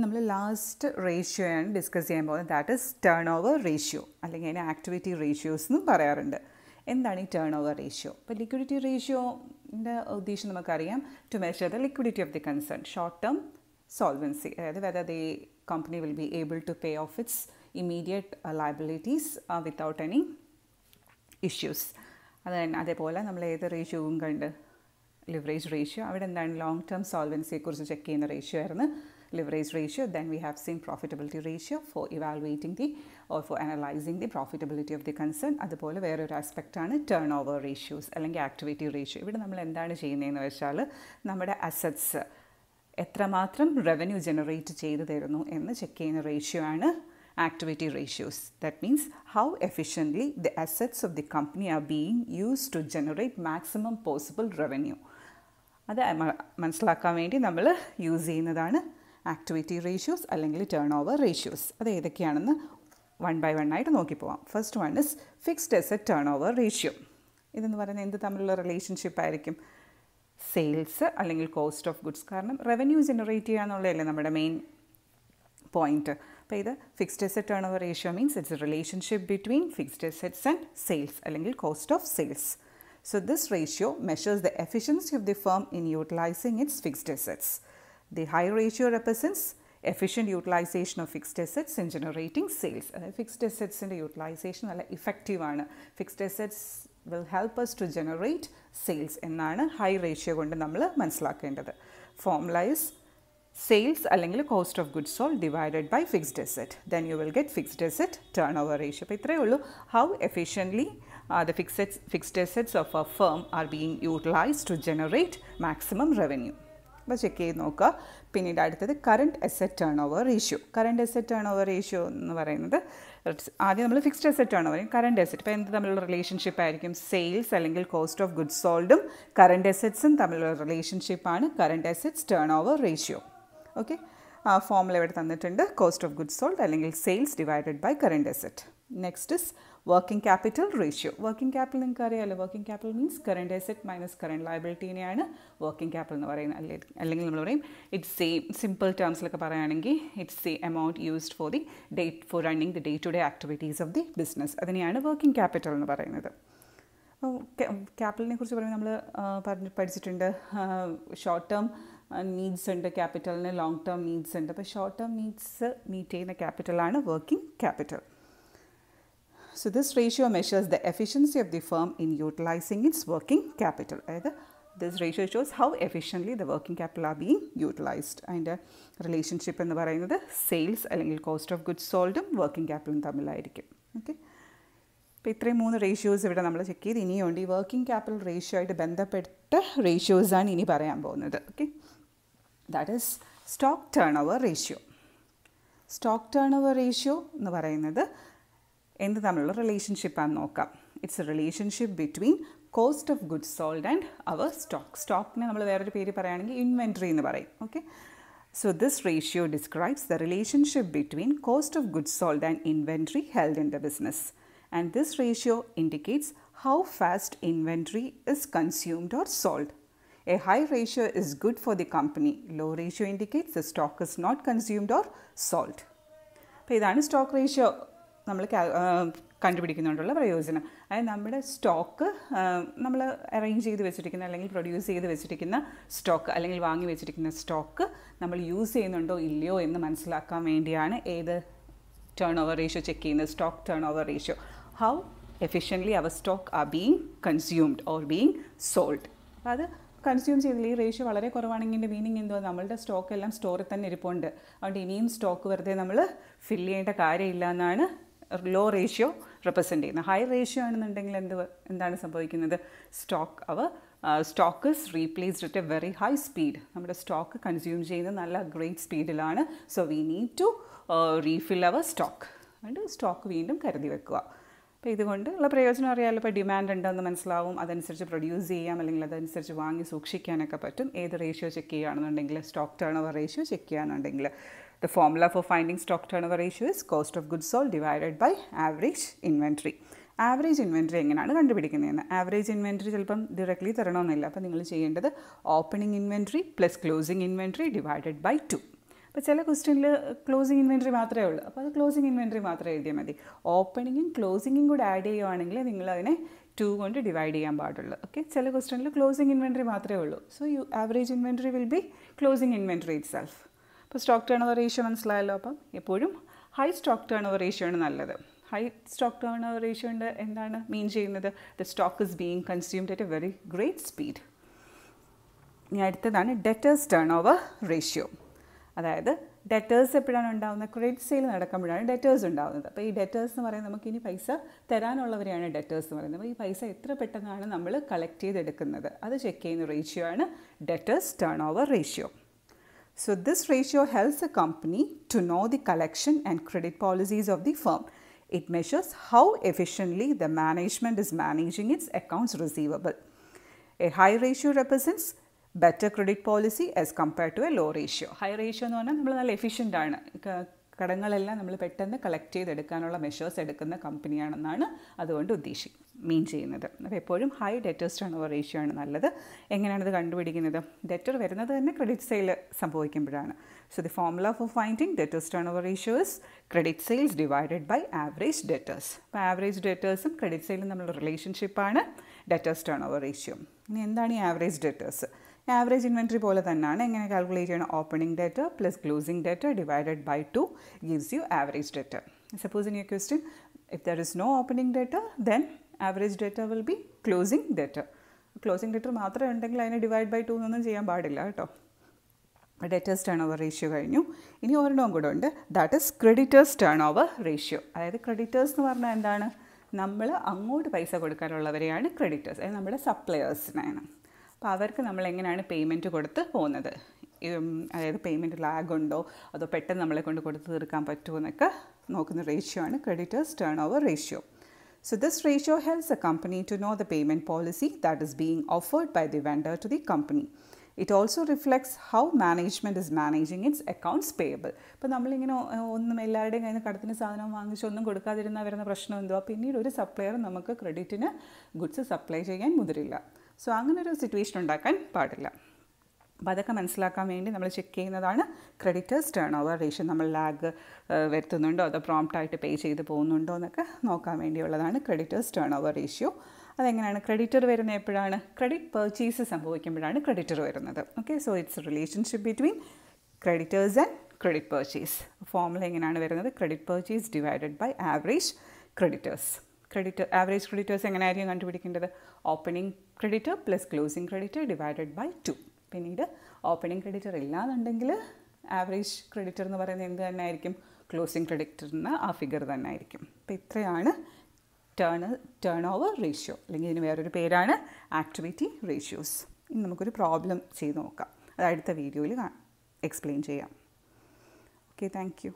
നമ്മൾ last ratio ആണ് discuss ചെയ്യാൻ പോകുന്നത് that is turn over ratio അല്ലെങ്കിൽ അതിന് ആക്ടിവിറ്റി റേഷ്യോസ് എന്നും പറയാറുണ്ട് എന്താണ് ഈ ടേൺ ഓവർ റേഷ്യോ ഇപ്പോൾ ലിക്വിഡിറ്റി റേഷ്യോൻ്റെ ഉദ്ദേശം നമുക്കറിയാം to measure the liquidity of the concern short term solvency അതായത് whether the company will be able to pay off its immediate liabilities without any issues അത് അതേപോലെ നമ്മൾ ഏത് റേഷ്യോവും കണ്ട് ലിവറേജ് റേഷ്യോ അവിടെ എന്താണ് ലോങ് ടേം സോൾവൻസിയെക്കുറിച്ച് ചെക്ക് ചെയ്യുന്ന റേഷ്യോ ആയിരുന്നു leverage ratio, then we have seen profitability ratio for evaluating the or for analyzing the profitability of the concern. അതുപോലെ വേറൊരു ആസ്പെക്റ്റാണ് ടേൺ ഓവർ റേഷ്യൂസ് അല്ലെങ്കിൽ ആക്ടിവിറ്റി റേഷ്യോ ഇവിടെ നമ്മൾ എന്താണ് ചെയ്യുന്നതെന്ന് വെച്ചാൽ നമ്മുടെ അസറ്റ്സ് എത്രമാത്രം റവന്യൂ ജനറേറ്റ് ചെയ്തു തരുന്നു എന്ന് ചെക്ക് ചെയ്യുന്ന റേഷ്യോ ആണ് activity ratios. That means how efficiently the assets of the company are being used to generate maximum possible revenue. അത് മനസ്സിലാക്കാൻ വേണ്ടി നമ്മൾ യൂസ് ചെയ്യുന്നതാണ് ആക്ടിവിറ്റി റേഷ്യോസ് അല്ലെങ്കിൽ ടേൺ ഓവർ റേഷ്യോസ് അത് ഏതൊക്കെയാണെന്ന് വൺ ബൈ വൺ ആയിട്ട് നോക്കിപ്പോവാം first one is fixed asset turn over ratio ഇതെന്ന് പറയുന്നത് എന്ത് തമ്മിലുള്ള റിലേഷൻഷിപ്പ് ആയിരിക്കും സെയിൽസ് അല്ലെങ്കിൽ കോസ്റ്റ് ഓഫ് ഗുഡ്സ് കാരണം റവന്യൂ ജനറേറ്റ് ചെയ്യുക എന്നുള്ളതല്ലേ നമ്മുടെ മെയിൻ പോയിൻറ്റ് അപ്പോൾ ഇത് fixed asset turn over ratio means its relationship between fixed assets and sales അല്ലെങ്കിൽ cost of sales so this ratio measures the efficiency of the firm in utilising its fixed assets The high ratio represents efficient utilisation of fixed assets in generating sales അതായത് fixed അസറ്റ്സിൻ്റെ utilisation നല്ല ഇഫക്റ്റീവാണ് fixed assets will help us to generate sales എന്നാണ് high ratio കൊണ്ട് നമ്മൾ മനസ്സിലാക്കേണ്ടത് formula is sales അല്ലെങ്കിൽ cost of goods ഓൾ divided by fixed asset then you will get fixed asset turn over ratio അപ്പോൾ ഇത്രയേ ഉള്ളൂ how efficiently the fixed fixed assets of A firm are being utilise to generate maximum revenue അപ്പോൾ check ചെയ്ത് നോക്കുക പിന്നീട് അടുത്തത് current asset turn over ratio current asset turn over ratio എന്ന് പറയുന്നത് ആദ്യം നമ്മൾ fixed asset turn turnover current asset ഇപ്പോൾ എന്ത് തമ്മിലുള്ള റിലേഷൻഷിപ്പ് ആയിരിക്കും സെയിൽസ് അല്ലെങ്കിൽ കോസ്റ്റ് ഓഫ് ഗുഡ്സ് സോൾഡും കറണ്ട് എസെറ്റ്സും തമ്മിലുള്ള റിലേഷൻഷിപ്പാണ് current assets turn over ratio okay ഫോമിൽ ഇവിടെ തന്നിട്ടുണ്ട് കോസ്റ്റ് ഓഫ് ഗുഡ്സ് സോൾഡ് അല്ലെങ്കിൽ sales divided by current asset next is working capital ratio working capital നിങ്ങൾക്ക് അറിയാമല്ലോ working capital means current asset minus current ലയബിലിറ്റീനെയാണ് വർക്കിംഗ് ക്യാപിറ്റൽ എന്ന് പറയുന്നത് അല്ലെങ്കിൽ അല്ലെങ്കിൽ നമ്മൾ പറയും ഇറ്റ്സ് സെയിം സിമ്പിൾ ടേംസിലൊക്കെ പറയുകയാണെങ്കിൽ it's the amount used for the day for running the day to day activities of the business അതിനെയാണ് വർക്കിംഗ് ക്യാപിറ്റൽ എന്ന് പറയുന്നത് ക്യാപിറ്റലിനെ കുറിച്ച് പറയുമ്പോൾ നമ്മൾ പറഞ്ഞ് പഠിച്ചിട്ടുണ്ട് ഷോർട്ട് ടേം നീഡ്സ് ഉണ്ട് ക്യാപിറ്റലിന് ലോങ് ടേം നീഡ്സ് ഉണ്ട് അപ്പോൾ ഷോർട്ട് ടേം നീഡ്സ് മീറ്റ് ചെയ്യുന്ന ക്യാപിറ്റലാണ് working capital so this ratio measures the efficiency of the firm in utilising its working capital അതായത് this ratio shows how efficiently the working capital are being utilised അതിൻ്റെ relationship എന്ന് പറയുന്നത് sales അല്ലെങ്കിൽ cost of goods സോൾഡും working ക്യാപിറ്റലും തമ്മിലായിരിക്കും okay അപ്പോൾ ഇത്രയും മൂന്ന് റേഷ്യോസ് ഇവിടെ നമ്മൾ ചെക്ക് ചെയ്ത് ഇനിയുണ്ട് ഈ വർക്കിംഗ് ക്യാപിറ്റൽ റേഷ്യോ ആയിട്ട് ബന്ധപ്പെട്ട റേഷ്യോസാണ് ഇനി പറയാൻ പോകുന്നത് okay that is stock turn over ratio stock turn over ratio എന്ന് പറയുന്നത് എന്ത് തമ്മിലുള്ള റിലേഷൻഷിപ്പാണെന്ന് നോക്കാം it's a relationship between cost of goods sold and our stock സ്റ്റോക്കിനെ നമ്മൾ വേറൊരു പേര് പറയുകയാണെങ്കിൽ ഇൻവെൻട്രി എന്ന് പറയും okay so this ratio describes the relationship between cost of goods sold and inventory held in the business and this ratio indicates how fast inventory is consumed or sold A high ratio is good for the company low ratio indicates the stock is not consumed or sold അപ്പോൾ ഇതാണ് stock ratio നമ്മൾ കണ്ടുപിടിക്കുന്നതുകൊണ്ടുള്ള പ്രയോജനം അതായത് നമ്മുടെ stock നമ്മൾ arrange ചെയ്ത് വെച്ചിരിക്കുന്ന അല്ലെങ്കിൽ പ്രൊഡ്യൂസ് ചെയ്ത് വെച്ചിരിക്കുന്ന സ്റ്റോക്ക് അല്ലെങ്കിൽ വാങ്ങി വെച്ചിരിക്കുന്ന സ്റ്റോക്ക് നമ്മൾ യൂസ് ചെയ്യുന്നുണ്ടോ ഇല്ലയോ എന്ന് മനസ്സിലാക്കാൻ വേണ്ടിയാണ് ഏത് ടേൺ ഓവർ റേഷ്യോ ചെക്ക് ചെയ്യുന്നത് stock turn over ratio how efficiently our stock are being consumed or being sold അത് കൺസ്യൂം ചെയ്തില്ല ഈ റേഷ്യോ വളരെ കുറവാണെങ്കിൽ എൻ്റെ മീനിങ് എന്തോ നമ്മളുടെ സ്റ്റോക്ക് എല്ലാം സ്റ്റോറിൽ തന്നെ ഇരിപ്പുണ്ട് അതുകൊണ്ട് ഇനിയും സ്റ്റോക്ക് വെറുതെ നമ്മൾ ഫില്ല് ചെയ്യേണ്ട കാര്യമില്ല എന്നാണ് ലോ റേഷ്യോ റെപ്രസെൻ്റ് ചെയ്യുന്നത് ഹൈ റേഷ്യോ ആണെന്നുണ്ടെങ്കിൽ എന്ത് എന്താണ് സംഭവിക്കുന്നത് stock our stocks replaced at a very high speed നമ്മുടെ സ്റ്റോക്ക് കൺസ്യൂം ചെയ്യുന്നത് നല്ല ഗ്രേറ്റ് സ്പീഡിലാണ് so we need to refill our stock അതുകൊണ്ട് സ്റ്റോക്ക് വീണ്ടും കരുതി വെക്കുക അപ്പോൾ ഇതുകൊണ്ട് ഉള്ള പ്രയോജനം അറിയാമല്ലോ ഇപ്പോൾ ഡിമാൻഡ് ഉണ്ടെന്ന് മനസ്സിലാവും അതനുസരിച്ച് പ്രൊഡ്യൂസ് ചെയ്യാം അല്ലെങ്കിൽ അതനുസരിച്ച് വാങ്ങി സൂക്ഷിക്കാനൊക്കെ പറ്റും ഏത് റേഷ്യോ ചെക്ക് ചെയ്യുകയാണെന്നുണ്ടെങ്കിൽ stock turn over ratio check ചെയ്യുകയാണെന്നുണ്ടെങ്കിൽ The formula for finding stock turnover ratio is cost of goods sold divided by average inventory. Average inventory എങ്ങനെയാണ് കണ്ടുപിടിക്കുന്നതെന്ന് ആവറേജ് ഇൻവെൻറ്ററി ചിലപ്പം ഡയറക്റ്റ്ലി തരണമെന്നില്ല അപ്പോൾ നിങ്ങൾ ചെയ്യേണ്ടത് opening inventory plus closing inventory divided by two അപ്പോൾ ചില ക്വസ്റ്റ്യനിൽ ക്ലോസിംഗ് ഇൻവെൻറ്ററി മാത്രമേ ഉള്ളൂ അപ്പോൾ അത് ക്ലോസിംഗ് ഇൻവെൻറ്ററി മാത്രമേ എഴുതിയാൽ മതി ഓപ്പണിങ്ങും ക്ലോസിങ്ങും കൂടി ആഡ് ചെയ്യുവാണെങ്കിൽ നിങ്ങൾ അതിനെ ടു കൊണ്ട് ഡിവൈഡ് ചെയ്യാൻ പാടുള്ളൂ ഓക്കെ ചില ക്വസ്റ്റ്യനിൽ ക്ലോസിംഗ് ഇൻവെൻറ്ററി മാത്രമേ ഉള്ളൂ so you average inventory will be closing inventory itself ഇപ്പോൾ സ്റ്റോക്ക് ടേൺ ഓവർ റേഷ്യോ മനസ്സിലായല്ലോ അപ്പം എപ്പോഴും high stock turn over ratio ആണ് നല്ലത് ഹൈ സ്റ്റോക്ക് ടേൺ ഓവർ റേഷ്യോൻ്റെ എന്താണ് മീൻ ചെയ്യുന്നത് the stock is being consumed at a very great speed ഇനി അടുത്തതാണ് ഡെറ്റേഴ്സ് ടേൺ ഓവർ റേഷ്യോ അതായത് ഡെറ്റേഴ്സ് എപ്പോഴാണ് ഉണ്ടാകുന്നത് ക്രെഡിറ്റ് സെയിൽ നടക്കുമ്പോഴാണ് ഡെറ്റേഴ്സ് ഉണ്ടാകുന്നത് അപ്പോൾ ഈ ഡെറ്റേഴ്സ് എന്ന് പറയുന്നത് നമുക്ക് ഇനി പൈസ തരാനുള്ളവരെയാണ് ഡെറ്റേഴ്സ് എന്ന് പറയുന്നത് അപ്പോൾ ഈ പൈസ എത്ര പെട്ടെന്നാണ് നമ്മൾ കളക്ട് ചെയ്തെടുക്കുന്നത് അത് ചെക്ക് ചെയ്യുന്ന റേഷ്യോ ആണ് debtors turn over ratio So this ratio helps a company to know the collection and credit policies of the firm. It measures how efficiently the management is managing its accounts receivable. A high ratio represents better credit policy as compared to a low ratio. High ratio എന്ന് പറഞ്ഞാൽ നമ്മൾ efficient കടങ്ങളെല്ലാം നമ്മൾ പെട്ടെന്ന് collect ചെയ്തെടുക്കാനുള്ള measures എടുക്കുന്ന കമ്പനിയാണെന്നാണ് അതുകൊണ്ട് ഉദ്ദേശിക്കുന്നത് മീൻ ചെയ്യുന്നത് അപ്പോൾ എപ്പോഴും ഹൈ ഡെറ്റേഴ്സ് ടേണോവർ റേഷ്യോ ആണ് നല്ലത് എങ്ങനെയാണത് കണ്ടുപിടിക്കുന്നത് ഡെറ്റർ വരുന്നത് തന്നെ ക്രെഡിറ്റ് സെയിൽ സംഭവിക്കുമ്പോഴാണ് so the formula for finding debtors turnover ratio credit sales divided by average debtors അപ്പോൾ ആവറേജ് ഡെറ്റേഴ്സും ക്രെഡിറ്റ് സെയിലും നമ്മൾ റിലേഷൻഷിപ്പാണ് ഡെറ്റേഴ്സ് ടേണോവർ റേഷ്യോ ഇനി എന്താണ് ഈ ആവറേജ് ഡെറ്റേഴ്സ് ആവറേജ് ഇൻവെൻട്രി പോലെ തന്നെയാണ് എങ്ങനെ കാൽക്കുലേറ്റ് ചെയ്യണം opening debtor plus closing debtor divided by two gives you average debtor suppose in you question if there is no opening debtor then average debtor will be closing debtor closing debtor മാത്രമേ ഉണ്ടെങ്കിൽ അതിനെ divide by two എന്നൊന്നും ചെയ്യാൻ പാടില്ല കേട്ടോ ഡേറ്റേഴ്സ് turn over ratio കഴിഞ്ഞു ഇനി ഒരെണ്ണം കൂടെ ഉണ്ട് that is creditors turn over ratio അതായത് ക്രെഡിറ്റേഴ്സ് എന്ന് പറഞ്ഞാൽ എന്താണ് നമ്മൾ അങ്ങോട്ട് പൈസ കൊടുക്കാനുള്ളവരെയാണ് ക്രെഡിറ്റേഴ്സ് അതായത് നമ്മുടെ സപ്ലയേഴ്സിനാണ് അപ്പോൾ അവർക്ക് നമ്മൾ എങ്ങനെയാണ് പേയ്മെൻറ്റ് കൊടുത്ത് പോകുന്നത് അതായത് പേയ്മെൻറ്റ് ലാഗ് ഉണ്ടോ അതോ പെട്ടെന്ന് നമ്മളെ കൊണ്ട് കൊടുത്ത് തീർക്കാൻ പറ്റുമോ എന്നൊക്കെ നോക്കുന്ന റേഷ്യോ ആണ് creditors turn over ratio so this ratio helps a company to know the payment policy that is being offered by the vendor to the company. It also reflects how management is managing its accounts payable. ഇപ്പോൾ നമ്മളിങ്ങനെ ഒന്നും എല്ലാവരുടെയും കയ്യിൽ നിന്ന് കടത്തിന് സാധനം വാങ്ങിച്ചൊന്നും കൊടുക്കാതിരുന്നാൽ വരുന്ന പ്രശ്നം എന്തോ പിന്നീട് ഒരു സപ്ലയർ നമുക്ക് ക്രെഡിറ്റിന് ഗുഡ്സ് സപ്ലൈ ചെയ്യാൻ മുതിരില്ല സോ അങ്ങനെ ഒരു സിറ്റുവേഷൻ ഉണ്ടാക്കാൻ പാടില്ല അപ്പോൾ അതൊക്കെ മനസ്സിലാക്കാൻ വേണ്ടി നമ്മൾ ചെക്ക് ചെയ്യുന്നതാണ് ക്രെഡിറ്റേഴ്സ് ടേൺ ഓവർ റേഷ്യോ നമ്മൾ ലാഗ് വരുത്തുന്നുണ്ടോ അതോ പ്രോംപ്റ്റായിട്ട് പേ ചെയ്ത് പോകുന്നുണ്ടോ എന്നൊക്കെ നോക്കാൻ വേണ്ടിയുള്ളതാണ് ക്രെഡിറ്റേഴ്സ് ടേൺ ഓവർ റേഷ്യോ അതെങ്ങനെയാണ് ക്രെഡിറ്റർ വരുന്ന എപ്പോഴാണ് ക്രെഡിറ്റ് പെർച്ചേസ് സംഭവിക്കുമ്പോഴാണ് ക്രെഡിറ്റർ വരുന്നത് okay so it's relationship between creditors and credit purchase formula എങ്ങനെയാണ് വരുന്നത് credit purchase divided by average creditors credit average creditors എങ്ങനെയായിരിക്കും കണ്ടുപിടിക്കേണ്ടത് opening creditor plus closing creditor divided by two പിന്നീട് opening creditor ഇല്ലാന്നുണ്ടെങ്കിൽ average creditor എന്ന് പറയുന്നത് എന്ത് തന്നെ ആയിരിക്കും ക്ലോസിംഗ് ക്രെഡിറ്ററിന് ആ ഫിഗർ തന്നെ ആയിരിക്കും അപ്പോൾ ഇത്രയാണ് ടേൺ ടേൺ ഓവർ റേഷ്യോ അല്ലെങ്കിൽ ഇതിന് വേറൊരു പേരാണ് ആക്ടിവിറ്റി റേഷ്യോസ് ഇനി നമുക്കൊരു പ്രോബ്ലം ചെയ്ത് നോക്കാം അത് അടുത്ത വീഡിയോയിൽ എക്സ്പ്ലെയിൻ ചെയ്യാം ഓക്കെ താങ്ക്